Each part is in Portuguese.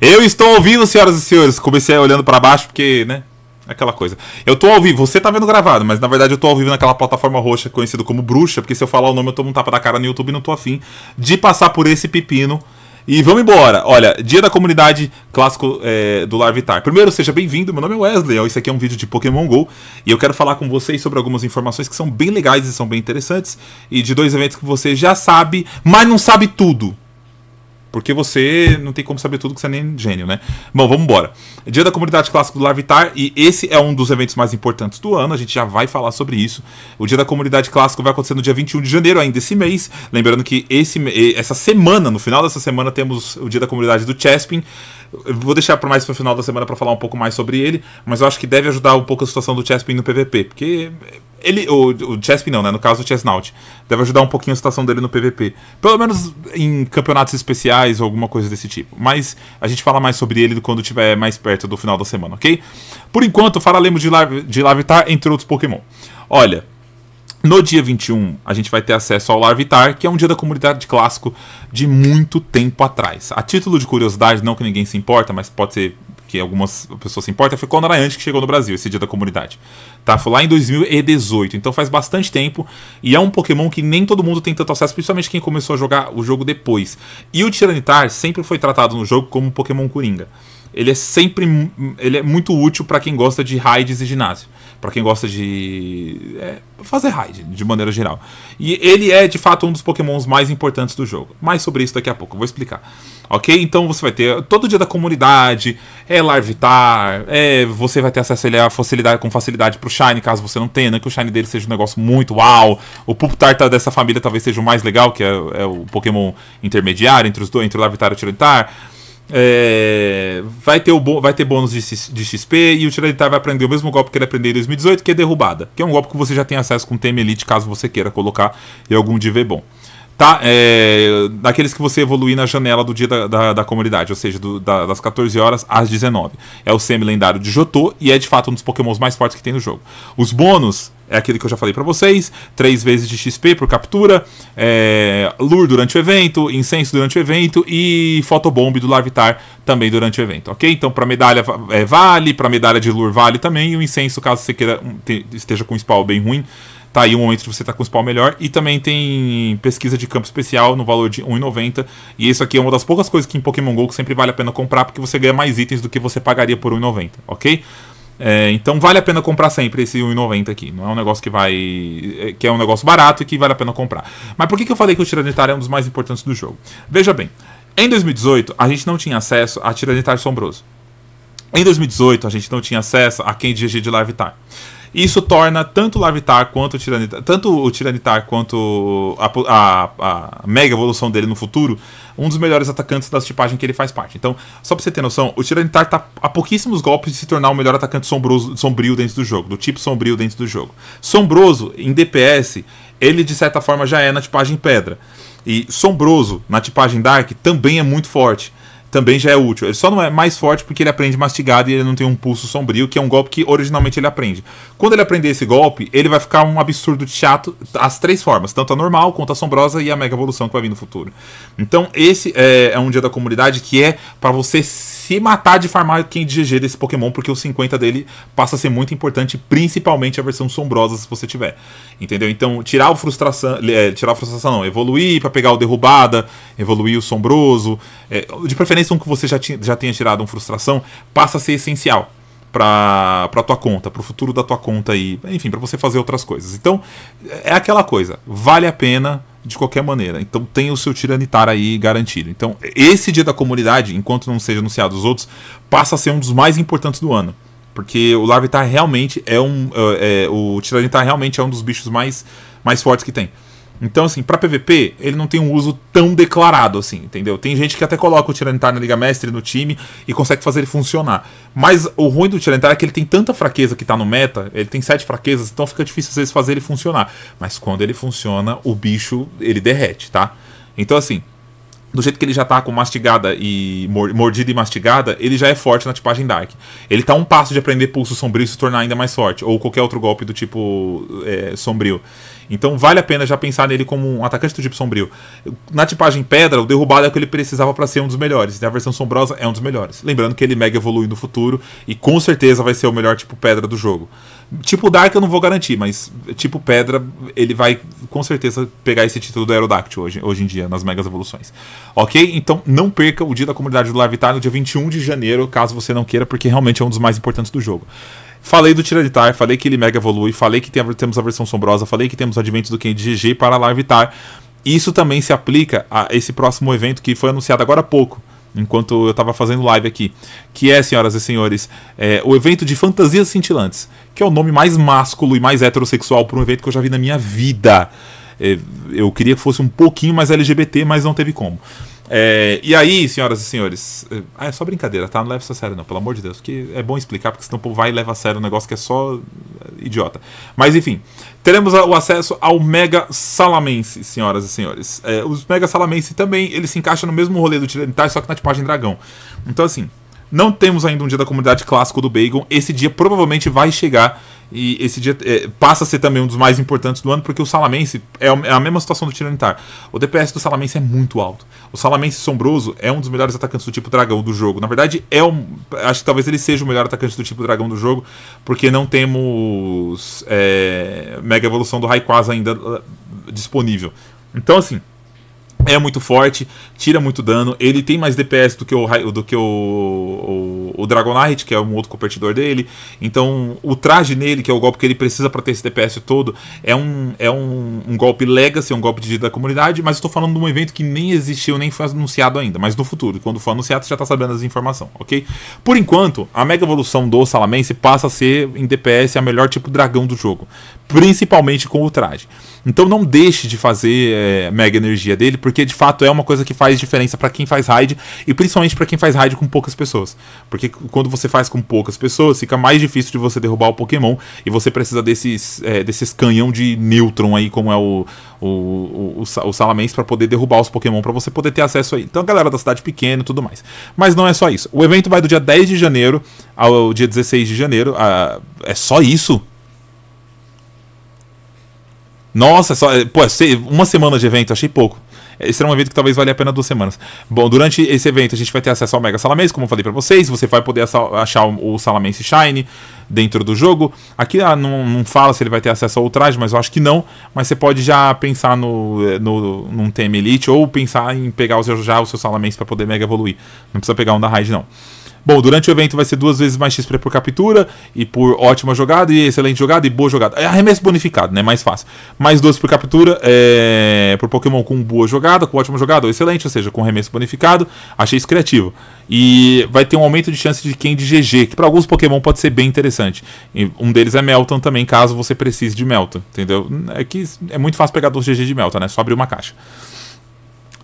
Eu estou ouvindo, senhoras e senhores. Comecei olhando para baixo porque, né? Aquela coisa. Eu tô ao vivo, você tá vendo gravado, mas na verdade eu tô ao vivo naquela plataforma roxa conhecida como bruxa, porque se eu falar o nome eu tomo um tapa da cara no YouTube e não tô afim de passar por esse pepino. E vamos embora. Olha, dia da comunidade clássico é, do Larvitar. Primeiro, seja bem-vindo. Meu nome é Wesley. Esse aqui é um vídeo de Pokémon GO. E eu quero falar com vocês sobre algumas informações que são bem legais e são bem interessantes. E de dois eventos que você já sabe, mas não sabe tudo. Porque você não tem como saber tudo que você é nem gênio, né? Bom, vamos embora. Dia da Comunidade Clássico do Larvitar, e esse é um dos eventos mais importantes do ano, a gente já vai falar sobre isso. O Dia da Comunidade Clássico vai acontecer no dia 21 de janeiro ainda esse mês. Lembrando que esse, essa semana, no final dessa semana, temos o Dia da Comunidade do Chespin. vou deixar para mais para o final da semana para falar um pouco mais sobre ele, mas eu acho que deve ajudar um pouco a situação do Chespin no PVP, porque ele, o, o Chesp não, né? No caso, o Chesnaut. Deve ajudar um pouquinho a situação dele no PVP. Pelo menos em campeonatos especiais ou alguma coisa desse tipo. Mas a gente fala mais sobre ele quando estiver mais perto do final da semana, ok? Por enquanto, falaremos de, Lav de Larvitar, entre outros Pokémon. Olha, no dia 21, a gente vai ter acesso ao Larvitar, que é um dia da comunidade clássico de muito tempo atrás. A título de curiosidade, não que ninguém se importa, mas pode ser que algumas pessoas se importam, foi quando era antes que chegou no Brasil, esse dia da comunidade. Tá? Foi lá em 2018, então faz bastante tempo. E é um Pokémon que nem todo mundo tem tanto acesso, principalmente quem começou a jogar o jogo depois. E o Tiranitar sempre foi tratado no jogo como um Pokémon Coringa. Ele é sempre. Ele é muito útil para quem gosta de raids e ginásio para quem gosta de é, fazer raid, de maneira geral. E ele é de fato um dos pokémons mais importantes do jogo. Mais sobre isso daqui a pouco, vou explicar. Ok? Então você vai ter todo dia da comunidade, é larvitar, é, você vai ter acesso a ele a facilidade, com facilidade pro Shine, caso você não tenha, né? que o Shine dele seja um negócio muito uau. O Puptar dessa família talvez seja o mais legal, que é, é o Pokémon intermediário entre os dois, entre o Larvitar e o é, vai, ter o vai ter bônus de, de XP e o Tiranitar vai aprender o mesmo golpe que ele aprendeu em 2018, que é derrubada. Que é um golpe que você já tem acesso com Teme Elite, caso você queira colocar em algum DV bom. Tá? É, daqueles que você evoluir na janela do dia da, da, da comunidade, ou seja, do, da, das 14 horas às 19. É o semi-lendário de Jotô e é de fato um dos pokémons mais fortes que tem no jogo. Os bônus é aquele que eu já falei para vocês, três vezes de XP por captura, é, lure durante o evento, incenso durante o evento e fotobomb do Larvitar também durante o evento, ok? Então para medalha é, vale, para medalha de lure vale também, e o incenso caso você queira hum, esteja com um spawn bem ruim, tá aí o um momento de você tá com o spawn melhor. E também tem pesquisa de campo especial no valor de 1,90. E isso aqui é uma das poucas coisas que em Pokémon GO sempre vale a pena comprar, porque você ganha mais itens do que você pagaria por 1,90, ok? É, então vale a pena comprar sempre esse 1,90 aqui. Não é um negócio que vai. É, que é um negócio barato e que vale a pena comprar. Mas por que, que eu falei que o Tiranitar é um dos mais importantes do jogo? Veja bem, em 2018 a gente não tinha acesso a Tiranitar Sombroso. Em 2018 a gente não tinha acesso a quem dirigir de Live Time. Isso torna tanto o Lavitar quanto o Tiranitar, tanto o Tiranitar quanto a, a, a, mega evolução dele no futuro, um dos melhores atacantes da tipagem que ele faz parte. Então, só pra você ter noção, o Tiranitar tá a pouquíssimos golpes de se tornar o melhor atacante sombroso, sombrio dentro do jogo, do tipo sombrio dentro do jogo. Sombroso, em DPS, ele de certa forma já é na tipagem pedra. E sombroso, na tipagem dark, também é muito forte também já é útil. Ele só não é mais forte porque ele aprende mastigado e ele não tem um pulso sombrio, que é um golpe que originalmente ele aprende. Quando ele aprender esse golpe, ele vai ficar um absurdo chato as três formas, tanto a normal, quanto a assombrosa e a mega evolução que vai vir no futuro. Então, esse é, é um dia da comunidade que é para você se matar de farmar quem é de GG desse Pokémon, porque o 50 dele passa a ser muito importante, principalmente a versão sombrosa se você tiver. Entendeu? Então, tirar o frustração, é, tirar a frustração não, evoluir para pegar o derrubada, evoluir o sombroso, é, de preferência que você já, tinha, já tenha gerado uma frustração, passa a ser essencial para a tua conta, para o futuro da tua conta e enfim, para você fazer outras coisas. Então, é aquela coisa, vale a pena de qualquer maneira. Então, tem o seu tiranitar aí garantido. Então, esse dia da comunidade, enquanto não seja anunciado os outros, passa a ser um dos mais importantes do ano. Porque o Larvitar realmente é um. É, é o Tiranitar realmente é um dos bichos mais, mais fortes que tem. Então, assim, pra PVP, ele não tem um uso tão declarado, assim, entendeu? Tem gente que até coloca o Tirantar na Liga Mestre no time e consegue fazer ele funcionar. Mas o ruim do Tirantar é que ele tem tanta fraqueza que tá no meta, ele tem sete fraquezas, então fica difícil às vezes fazer ele funcionar. Mas quando ele funciona, o bicho, ele derrete, tá? Então, assim, do jeito que ele já tá com mastigada e mordida e mastigada, ele já é forte na tipagem Dark. Ele tá um passo de aprender pulso sombrio e se tornar ainda mais forte, ou qualquer outro golpe do tipo é, sombrio. Então vale a pena já pensar nele como um atacante do tipo sombrio. Na tipagem pedra, o derrubado é o que ele precisava para ser um dos melhores. Na né? A versão sombrosa é um dos melhores. Lembrando que ele mega evolui no futuro e com certeza vai ser o melhor tipo pedra do jogo. Tipo Dark eu não vou garantir, mas tipo pedra, ele vai com certeza pegar esse título do Aerodactyl hoje, hoje em dia, nas megas evoluções. Ok? Então não perca o dia da comunidade do Larvitar no dia 21 de janeiro, caso você não queira, porque realmente é um dos mais importantes do jogo. Falei do Tiranitar, falei que ele mega evolui, falei que tem, temos a versão sombrosa, falei que temos o advento do Candy GG para Larvitar. Isso também se aplica a esse próximo evento que foi anunciado agora há pouco, enquanto eu estava fazendo live aqui. Que é, senhoras e senhores, é, o evento de Fantasias Cintilantes, que é o nome mais másculo e mais heterossexual para um evento que eu já vi na minha vida. É, eu queria que fosse um pouquinho mais LGBT, mas não teve como. É, e aí, senhoras e senhores, é, ah, é só brincadeira, tá? Não leva isso a sério, não, pelo amor de Deus, que é bom explicar, porque senão o povo vai e leva a sério um negócio que é só é, idiota. Mas enfim, teremos o acesso ao Mega Salamense, senhoras e senhores. É, os Mega Salamense também, ele se encaixa no mesmo rolê do Tiranitar, só que na tipagem dragão. Então assim, não temos ainda um dia da comunidade clássico do Bagel. esse dia provavelmente vai chegar e esse dia é, passa a ser também um dos mais importantes do ano, porque o Salamense é, é a mesma situação do Tiranitar. O DPS do Salamense é muito alto. O Salamense Sombroso é um dos melhores atacantes do tipo dragão do jogo. Na verdade, é um, acho que talvez ele seja o melhor atacante do tipo dragão do jogo, porque não temos é, Mega Evolução do Raikwaza ainda uh, disponível. Então, assim, é muito forte tira muito dano. Ele tem mais DPS do que o, do que o, o, o Dragonite, que é um outro competidor dele. Então, o traje nele, que é o golpe que ele precisa para ter esse DPS todo, é um, é um, um golpe legacy, é um golpe de da comunidade. Mas estou falando de um evento que nem existiu, nem foi anunciado ainda. Mas no futuro, quando for anunciado, você já está sabendo as informações, ok? Por enquanto, a mega evolução do Salamence passa a ser em DPS a melhor tipo dragão do jogo, principalmente com o traje. Então, não deixe de fazer é, mega energia dele, porque de fato é uma coisa que faz faz diferença para quem faz raid e principalmente para quem faz raid com poucas pessoas. Porque quando você faz com poucas pessoas, fica mais difícil de você derrubar o Pokémon e você precisa desses, é, desses canhão de Neutron aí, como é o, o, o, o, Salamence, para poder derrubar os Pokémon, para você poder ter acesso aí. Então a galera da cidade pequena e tudo mais. Mas não é só isso. O evento vai do dia 10 de janeiro ao dia 16 de janeiro. A... Ah, é só isso? Nossa, é só, é, pô, é uma semana de evento, achei pouco. Esse será um evento que talvez valha a pena duas semanas. Bom, durante esse evento a gente vai ter acesso ao Mega Salamence, como eu falei para vocês. Você vai poder achar o Salamence Shine dentro do jogo. Aqui ah, não, não fala se ele vai ter acesso ao traje, mas eu acho que não. Mas você pode já pensar no, eh, no, num TM Elite ou pensar em pegar o seu, já o seu Salamence para poder Mega evoluir. Não precisa pegar um da Raid, não. Bom, durante o evento vai ser duas vezes mais XP por captura e por ótima jogada e excelente jogada e boa jogada. É arremesso bonificado, né? Mais fácil. Mais 12 por captura é... por Pokémon com boa jogada, com ótima jogada ou excelente, ou seja, com arremesso bonificado. Achei isso criativo. E vai ter um aumento de chance de quem de GG, que para alguns Pokémon pode ser bem interessante. E um deles é Melton também, caso você precise de Melton, entendeu? É que é muito fácil pegar dois GG de Melton, né? Só abrir uma caixa.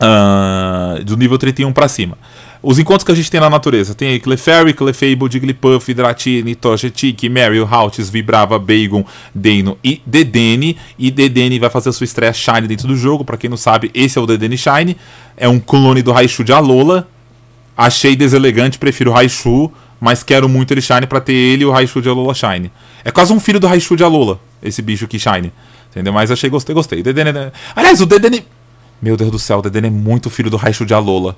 Uh, do nível 31 para cima. Os encontros que a gente tem na natureza. Tem Clefairy, Clefable, Jigglypuff, Dratini, Torgetic, Meryl, Haltz, Vibrava, Bagon, Deno e Dedenne. E Dedenne vai fazer a sua estreia Shine dentro do jogo. Para quem não sabe, esse é o Dedenne Shine. É um clone do Raichu de Alola. Achei deselegante, prefiro Raichu. Mas quero muito ele Shine para ter ele e o Raichu de Alola Shine. É quase um filho do Raichu de Alola, esse bicho que Shine. Entendeu? Mas achei, gostei, gostei. Dedenne... Né? Aliás, o Dedenne... Meu Deus do céu, o Dedenne é muito filho do Raichu de Alola.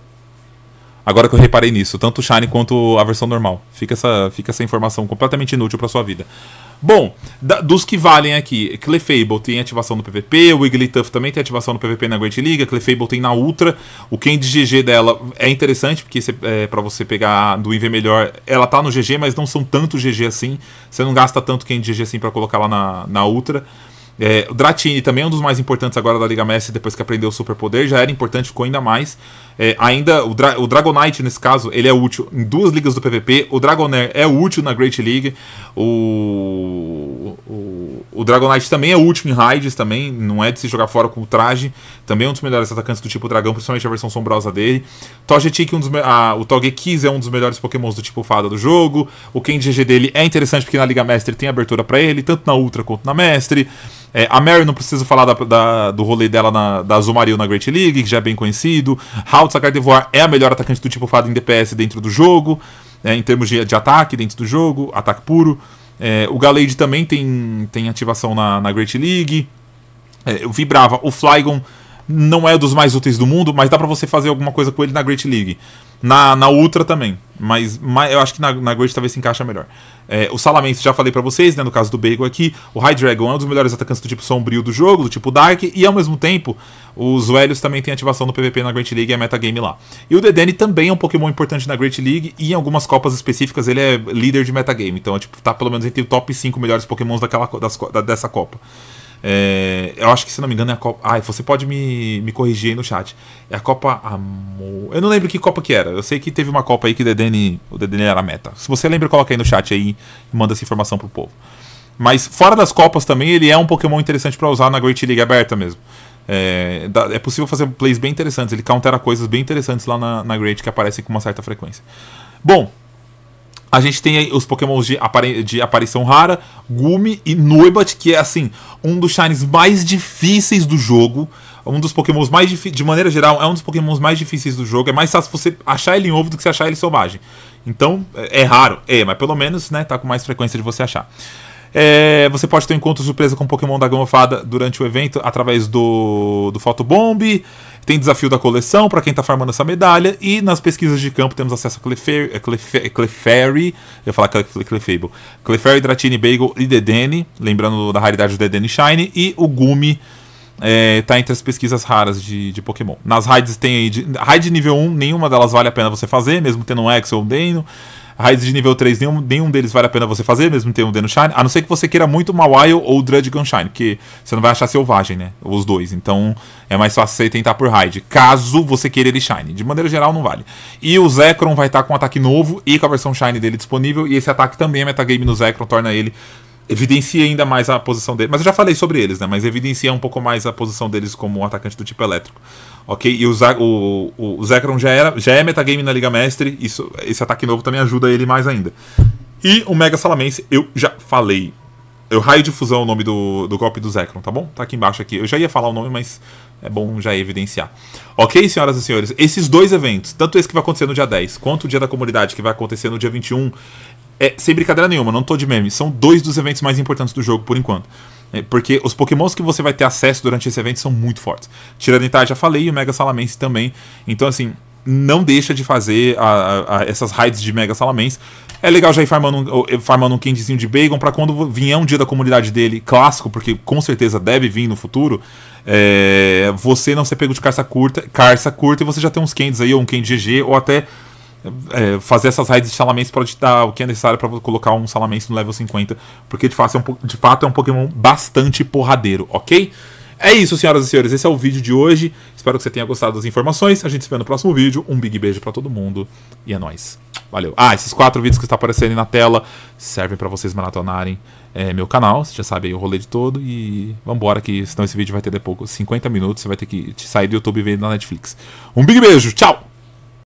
Agora que eu reparei nisso, tanto o Shine quanto a versão normal. Fica essa, fica essa informação completamente inútil para sua vida. Bom, da, dos que valem aqui, Clefable tem ativação no PVP, o Wigglytuff também tem ativação no PVP na Great League, Clefable tem na Ultra, o Candy GG dela é interessante, porque é, para você pegar do IV melhor, ela tá no GG, mas não são tanto GG assim, você não gasta tanto Candy GG assim para colocar lá na, na Ultra. É, o Dratini também é um dos mais importantes agora da Liga Messi, depois que aprendeu o superpoder, já era importante, ficou ainda mais. É, ainda o, Dra o, Dragonite, nesse caso, ele é útil em duas ligas do PVP. O Dragonair é útil na Great League. O. o o Dragonite também é último em raids, também não é de se jogar fora com o traje. Também é um dos melhores atacantes do tipo dragão, principalmente a versão sombrosa dele. Togetic, um dos, o Togekiss é um dos melhores pokémons do tipo fada do jogo. O Ken GG dele é interessante porque na Liga Mestre tem abertura para ele, tanto na Ultra quanto na Mestre. É, a Mary não precisa falar da, da, do rolê dela na, da Azumarill na Great League, que já é bem conhecido. Hal Sakar é a melhor atacante do tipo fada em DPS dentro do jogo, é, em termos de, de ataque dentro do jogo, ataque puro. É, o Galade também tem, tem ativação na, na Great League. É, eu vibrava. O Flygon não é dos mais úteis do mundo, mas dá para você fazer alguma coisa com ele na Great League. Na, na Ultra também. Mas, mas eu acho que na, na Great talvez se encaixa melhor. É, o Salamence já falei para vocês, né? No caso do Bagel aqui. O High Dragon é um dos melhores atacantes do tipo sombrio do jogo, do tipo Dark. E ao mesmo tempo, os Wellios também tem ativação no PVP na Great League e é metagame lá. E o Dedenne também é um Pokémon importante na Great League. E em algumas copas específicas ele é líder de metagame. Então, é, tipo, tá pelo menos entre o top 5 melhores Pokémons daquela, das, da, dessa copa. É, eu acho que, se não me engano, é a Copa. Ai, você pode me, me corrigir aí no chat. É a Copa Amor. Eu não lembro que Copa que era. Eu sei que teve uma Copa aí que o Dedene, o Dedene era a meta. Se você lembra, coloca aí no chat aí e manda essa informação pro povo. Mas fora das Copas também, ele é um Pokémon interessante para usar na Great League aberta mesmo. É, é, possível fazer plays bem interessantes. Ele countera coisas bem interessantes lá na, na Great que aparecem com uma certa frequência. Bom, a gente tem os pokémons de, apari de, aparição rara, Gumi e Noibat, que é assim, um dos shines mais difíceis do jogo. Um dos pokémons mais difíceis, de maneira geral, é um dos pokémons mais difíceis do jogo. É mais fácil você achar ele em ovo do que você achar ele selvagem. Então, é, é raro, é, mas pelo menos, né, tá com mais frequência de você achar. É, você pode ter um encontro surpresa com Pokémon da Gamofada durante o evento através do, do Fotobomb. Tem desafio da coleção para quem está farmando essa medalha. E nas pesquisas de campo temos acesso a Clefairy. Eh, Clefairy, eh, Clefairy eu ia falar Clefable. Clefairy, Dratini, Bagel e Dedenne. Lembrando da raridade do Dedenne Shine. E o Gumi está eh, entre as pesquisas raras de, de Pokémon. Nas raids tem aí. De, raid nível 1, nenhuma delas vale a pena você fazer, mesmo tendo um Axel ou um Deno. Raids de nível 3, nenhum, nenhum deles vale a pena você fazer, mesmo ter um Deno Shine. A não ser que você queira muito uma Wild ou Drudge Gunshine, porque você não vai achar selvagem, né? Os dois. Então é mais fácil você tentar por Raid, caso você queira ele Shine. De maneira geral, não vale. E o Zekron vai estar com um ataque novo e com a versão Shine dele disponível. E esse ataque também é metagame no Zekron, torna ele evidencia ainda mais a posição dele. Mas eu já falei sobre eles, né? Mas evidencia um pouco mais a posição deles como um atacante do tipo elétrico. Ok? E o, Zag, o, o, Zekron já, era, já é metagame na Liga Mestre. Isso, esse ataque novo também ajuda ele mais ainda. E o Mega Salamense, eu já falei. Eu raio de fusão o nome do, do golpe do Zekron, tá bom? Tá aqui embaixo aqui. Eu já ia falar o nome, mas é bom já evidenciar. Ok, senhoras e senhores? Esses dois eventos, tanto esse que vai acontecer no dia 10, quanto o dia da comunidade que vai acontecer no dia 21, é, sem brincadeira nenhuma, não tô de meme, são dois dos eventos mais importantes do jogo por enquanto. É, porque os pokémons que você vai ter acesso durante esse evento são muito fortes. Tiranitar já falei, e o Mega Salamence também. Então, assim, não deixa de fazer a, a, a essas raids de Mega Salamence. É legal já ir farmando, farmando um quentezinho de bacon para quando vier um dia da comunidade dele, clássico, porque com certeza deve vir no futuro, é, você não ser pego de carça curta, carça curta e você já tem uns quentes aí, ou um quente GG, ou até é, fazer essas raids de Salamence te dar o que é necessário para colocar um Salamence no level 50, porque de fato, é um, de fato é um Pokémon bastante porradeiro, ok? É isso, senhoras e senhores, esse é o vídeo de hoje. Espero que você tenha gostado das informações. A gente se vê no próximo vídeo. Um big beijo para todo mundo e é nóis. Valeu. Ah, esses quatro vídeos que estão aparecendo aí na tela servem para vocês maratonarem é, meu canal. Você já sabe aí o rolê de todo. E vambora, que senão esse vídeo vai ter de pouco 50 minutos. Você vai ter que sair do YouTube e ver na Netflix. Um big beijo, tchau!